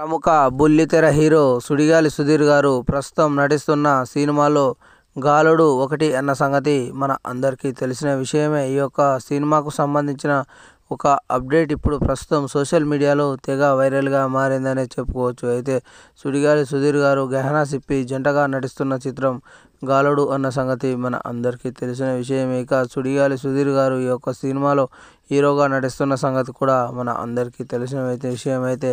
ప్రముఖ బుల్లితెర హీరో సుడిగాలి సుధీర్ గారు ప్రస్తుతం నటిస్తున్న సినిమాలో గాలుడు ఒకటి అన్న సంగతి మన అందరికీ తెలిసిన విషయమే ఈ యొక్క సినిమాకు సంబంధించిన ఒక అప్డేట్ ఇప్పుడు ప్రస్తుతం సోషల్ మీడియాలో తెగ వైరల్గా మారిందనే చెప్పుకోవచ్చు అయితే సుడిగాలి సుధీర్ గారు గహనా సిప్పి జంటగా నటిస్తున్న చిత్రం గాలుడు అన్న సంగతి మన అందరికీ తెలిసిన విషయం ఇక సుడిగాలి సుధీర్ గారు ఈ యొక్క సినిమాలో హీరోగా నటిస్తున్న సంగతి కూడా మన అందరికీ తెలిసిన విషయం అయితే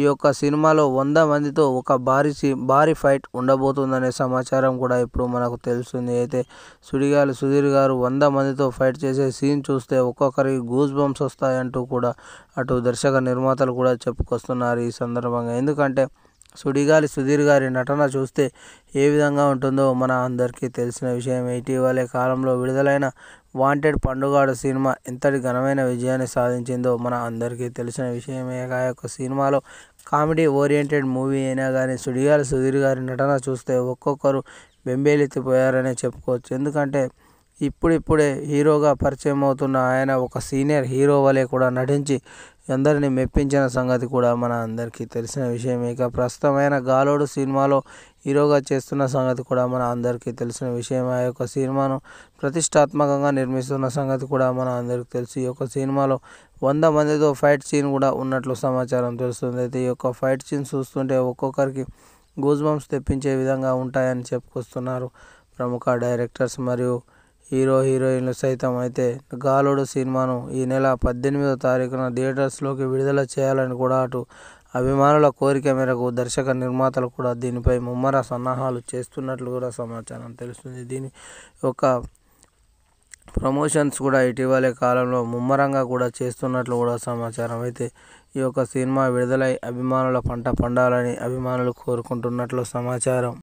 ఈ యొక్క సినిమాలో వంద మందితో ఒక భారీ భారీ ఫైట్ ఉండబోతుందనే సమాచారం కూడా ఇప్పుడు మనకు తెలుస్తుంది అయితే సుడిగాలి సుధీర్ గారు వంద మందితో ఫైట్ చేసే సీన్ చూస్తే ఒక్కొక్కరికి గూజ్ బంప్స్ వస్తాయంటూ కూడా అటు దర్శక నిర్మాతలు కూడా చెప్పుకొస్తున్నారు ఈ సందర్భంగా ఎందుకంటే సుడిగాలి సుధీర్ గారి నటన చూస్తే ఏ విధంగా ఉంటుందో మన అందరికీ తెలిసిన విషయం ఇటీవలే కాలంలో విడుదలైన వాంటెడ్ పండుగాడు సినిమా ఎంతటి ఘనమైన విజయాన్ని సాధించిందో మన అందరికీ తెలిసిన విషయమే ఆ యొక్క సినిమాలో కామెడీ ఓరియంటెడ్ మూవీ అయినా కానీ సుడిగాలి సుధీర్ గారి నటన చూస్తే ఒక్కొక్కరు బెంబేలెత్తిపోయారనే చెప్పుకోవచ్చు ఎందుకంటే ఇప్పుడిప్పుడే హీరోగా పరిచయం అవుతున్న ఆయన ఒక సీనియర్ హీరో వలె కూడా నటించి అందరిని మెప్పించిన సంగతి కూడా మన అందరికీ తెలిసిన విషయమే ఇక ప్రస్తుతం ఆయన గాలోడు సినిమాలో హీరోగా చేస్తున్న సంగతి కూడా మన అందరికీ తెలిసిన విషయం ఆ యొక్క సినిమాను ప్రతిష్టాత్మకంగా నిర్మిస్తున్న సంగతి కూడా మన అందరికీ తెలుసు ఈ యొక్క సినిమాలో వంద మందితో ఫైట్ సీన్ కూడా ఉన్నట్లు సమాచారం తెలుస్తుంది అయితే ఈ యొక్క ఫైట్ సీన్ చూస్తుంటే ఒక్కొక్కరికి గూజ్ బంప్స్ తెప్పించే విధంగా ఉంటాయని చెప్పుకొస్తున్నారు ప్రముఖ డైరెక్టర్స్ మరియు హీరో హీరోయిన్లు సైతం అయితే గాలుడు సినిమాను ఈ నెల పద్దెనిమిదో తారీఖున థియేటర్స్లోకి విడుదల చేయాలని కూడా అటు అభిమానుల కోరిక మేరకు దర్శక నిర్మాతలు కూడా దీనిపై ముమ్మర సన్నాహాలు చేస్తున్నట్లు కూడా సమాచారం తెలుస్తుంది దీని యొక్క ప్రమోషన్స్ కూడా ఇటీవలే కాలంలో ముమ్మరంగా కూడా చేస్తున్నట్లు కూడా సమాచారం అయితే ఈ యొక్క సినిమా విడుదలై అభిమానుల పంట పండాలని అభిమానులు కోరుకుంటున్నట్లు సమాచారం